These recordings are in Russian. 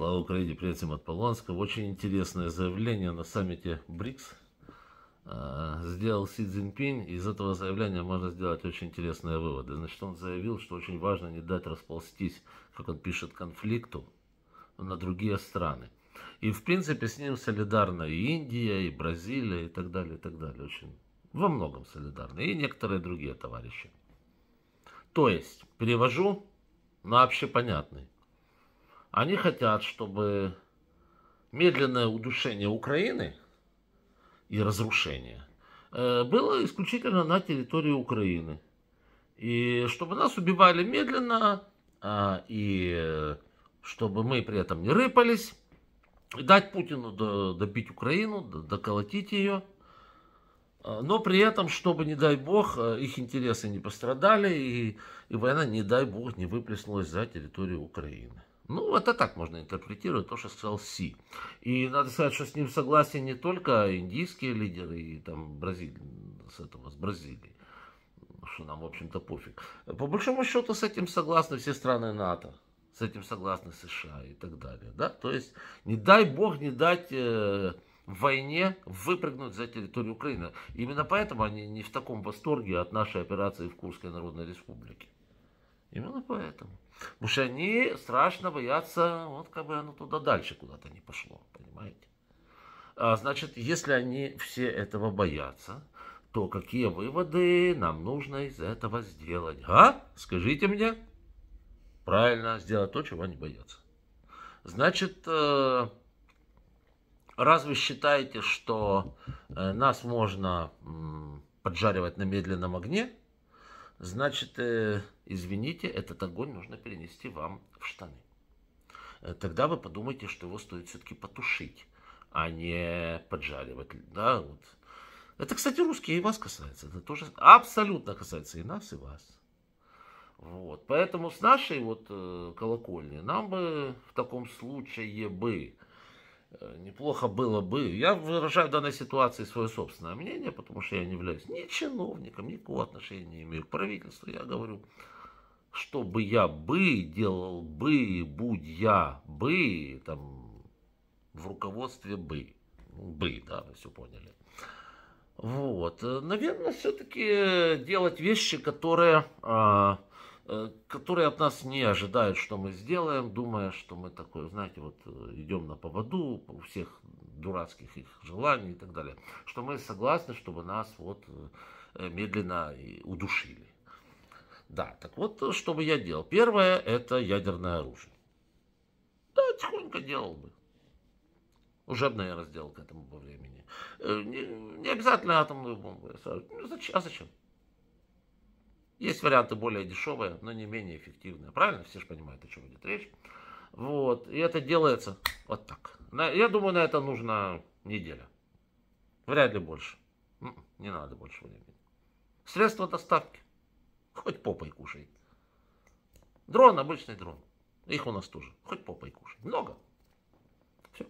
Слава Украине, привет всем от Поланска. Очень интересное заявление на саммите БРИКС а, сделал Си Цзиньпин. Из этого заявления можно сделать очень интересные выводы. Значит, он заявил, что очень важно не дать расползтись, как он пишет, конфликту на другие страны. И, в принципе, с ним солидарна и Индия, и Бразилия, и так далее, и так далее. Очень во многом солидарны. И некоторые другие товарищи. То есть, перевожу на общепонятный они хотят, чтобы медленное удушение Украины и разрушение э, было исключительно на территории Украины. И чтобы нас убивали медленно, а, и э, чтобы мы при этом не рыпались, и дать Путину добить Украину, доколотить ее, а, но при этом, чтобы, не дай бог, э, их интересы не пострадали, и, и война, не дай бог, не выплеснулась за территорию Украины. Ну, это так можно интерпретировать, то, что сказал Си. И надо сказать, что с ним согласен не только индийские лидеры и там Бразилия с этого, с Бразилии, что нам, в общем-то, пофиг. По большому счету с этим согласны все страны НАТО, с этим согласны США и так далее, да? То есть, не дай бог не дать э, войне выпрыгнуть за территорию Украины. Именно поэтому они не в таком восторге от нашей операции в Курской Народной Республике. Именно поэтому. Потому что они страшно боятся, вот как бы оно туда дальше куда-то не пошло, понимаете? А, значит, если они все этого боятся, то какие выводы нам нужно из этого сделать? А? Скажите мне. Правильно, сделать то, чего они боятся. Значит, э, раз вы считаете, что э, нас можно поджаривать на медленном огне, значит, э, извините, этот огонь нужно перенести вам в штаны. Э, тогда вы подумаете, что его стоит все-таки потушить, а не поджаривать. Да, вот. Это, кстати, русские и вас касается. Это тоже абсолютно касается и нас, и вас. Вот. Поэтому с нашей вот э, колокольни нам бы в таком случае бы Э, неплохо было бы. Я выражаю в данной ситуации свое собственное мнение, потому что я не являюсь ни чиновником, никакого отношения не имею к правительству. Я говорю, что бы я бы делал бы, будь я бы, там, в руководстве бы. Ну, бы, да, вы все поняли. Вот, э, наверное, все-таки э, делать вещи, которые а, Э, которые от нас не ожидают, что мы сделаем, думая, что мы такое, знаете, вот э, идем на поводу у всех дурацких их желаний и так далее, что мы согласны, чтобы нас вот э, медленно удушили. Да, так вот, что бы я делал? Первое – это ядерное оружие. Да, тихонько делал бы. Уже, бы я раздел к этому по времени. Не, не обязательно атомную бомбу. Ну, а зачем? Есть варианты более дешевые, но не менее эффективные. Правильно? Все же понимают, о чем идет речь. Вот. И это делается вот так. Я думаю, на это нужна неделя. Вряд ли больше. М-м, не надо больше времени. Средства доставки. Хоть попой кушай. Дрон, обычный дрон. Их у нас тоже. Хоть попой кушай. Много. Все.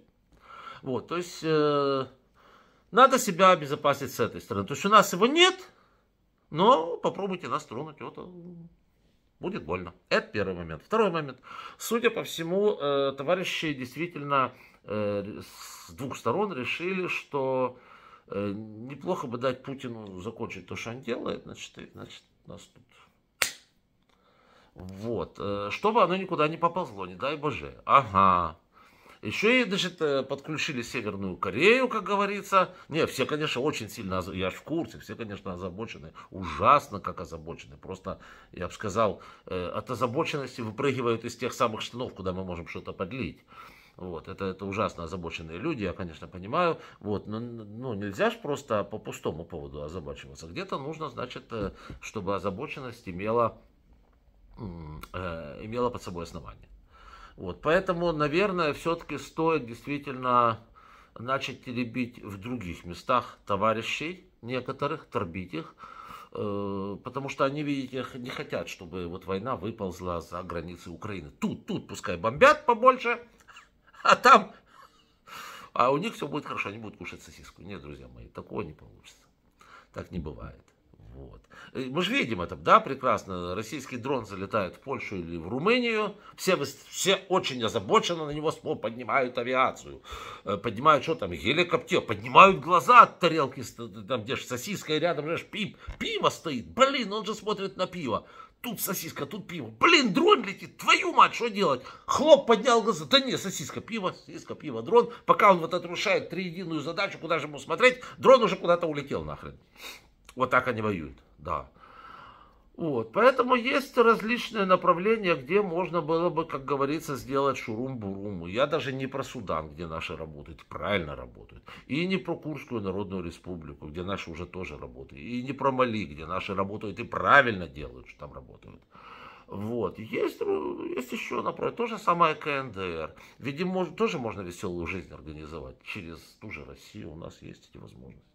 Вот, то есть... Э, надо себя обезопасить с этой стороны. То есть у нас его нет, но попробуйте нас тронуть, вот будет больно. Это первый момент. Второй момент. Судя по всему, э, товарищи действительно э, с двух сторон решили, что э, неплохо бы дать Путину закончить то, что он делает, значит, и, значит нас тут... Вот. Чтобы оно никуда не поползло, не дай боже. Ага. Еще и, значит, э, подключили Северную Корею, как говорится. Не, все, конечно, очень сильно, я же в курсе, все, конечно, озабочены. Ужасно как озабочены. Просто, я бы сказал, э, от озабоченности выпрыгивают из тех самых штанов, куда мы можем что-то подлить. Вот, это, это ужасно озабоченные люди, я, конечно, понимаю. Вот, но ну, нельзя же просто по пустому поводу озабочиваться. Где-то нужно, значит, э, чтобы озабоченность имела, имела под собой основание. Вот, поэтому, наверное, все-таки стоит действительно начать теребить в других местах товарищей некоторых, торбить их, э, потому что они, видите, не хотят, чтобы вот война выползла за границы Украины. Тут, тут пускай бомбят побольше, а там... А у них все будет хорошо, они будут кушать сосиску. Нет, друзья мои, такого не получится. Так не бывает. Вот. Э, мы же видим это, да, прекрасно. Российский дрон залетает в Польшу или в Румынию. Все, все очень озабоченно на него, поднимают авиацию. Э, поднимают, что там, геликоптер. Поднимают глаза от тарелки, там, где же сосиска, и рядом же пип, пиво стоит. Блин, он же смотрит на пиво. Тут сосиска, тут пиво. Блин, дрон летит, твою мать, что делать? Хлоп, поднял глаза. Да не, сосиска, пиво, сосиска, пиво, дрон. Пока он вот отрушает триединую задачу, куда же ему смотреть, дрон уже куда-то улетел нахрен. Вот так они воюют, да. Вот, поэтому есть различные направления, где можно было бы, как говорится, сделать шурум-бурум. Я даже не про Судан, где наши работают, правильно работают. И не про Курскую Народную Республику, где наши уже тоже работают. И не про Мали, где наши работают и правильно делают, что там работают. Вот. Есть, есть еще направление. То же самое КНДР. Видимо, тоже можно веселую жизнь организовать через ту же Россию. У нас есть эти возможности.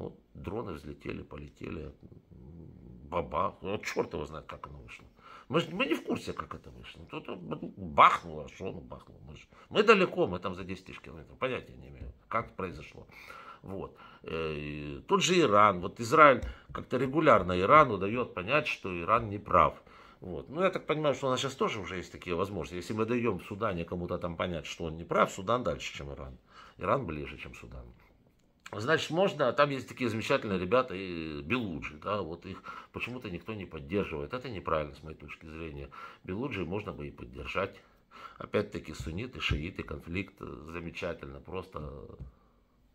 Вот, дроны взлетели, полетели, баба, ну, черт его знает, как оно вышло. Мы, мы не в курсе, как это вышло. Тут бахнуло, что оно бахнуло. Мы, же, мы далеко, мы там за 10 тысяч километров, понятия не имею, как произошло. Вот. Э, и тот же Иран, вот Израиль как-то регулярно Ирану дает понять, что Иран не прав. Вот. Ну, я так понимаю, что у нас сейчас тоже уже есть такие возможности. Если мы даем Судане кому-то там понять, что он не прав, Судан дальше, чем Иран. Иран ближе, чем Судан. Значит, можно, а там есть такие замечательные ребята, и Белуджи, да, вот их почему-то никто не поддерживает. Это неправильно, с моей точки зрения. Белуджи можно бы и поддержать. Опять-таки, сунниты, шииты, конфликт э, замечательно, просто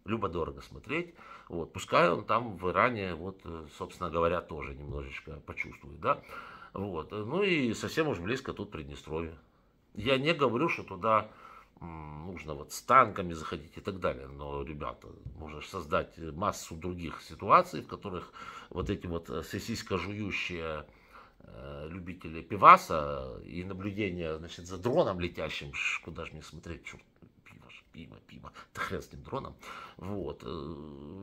любо-дорого смотреть. Вот, пускай он там в Иране, вот, э, собственно говоря, тоже немножечко почувствует, да. Вот, э, ну и совсем уж близко тут Приднестровье. Я не говорю, что туда нужно вот с танками заходить и так далее. Но, ребята, можешь создать массу других ситуаций, в которых вот эти вот э, сосиска жующие э, любители пиваса и наблюдение, значит, за дроном летящим, куда же мне смотреть, черт, пиво, пиво, пиво, да хрен с ним дроном, вот, э,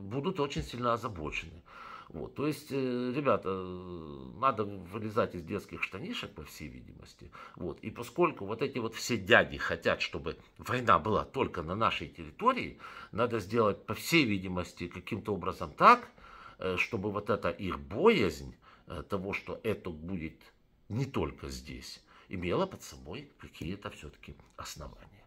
будут очень сильно озабочены. Вот, то есть, э, ребята, надо вылезать из детских штанишек, по всей видимости. Вот, и поскольку вот эти вот все дяди хотят, чтобы война была только на нашей территории, надо сделать, по всей видимости, каким-то образом так, э, чтобы вот эта их боязнь э, того, что это будет не только здесь, имела под собой какие-то все-таки основания.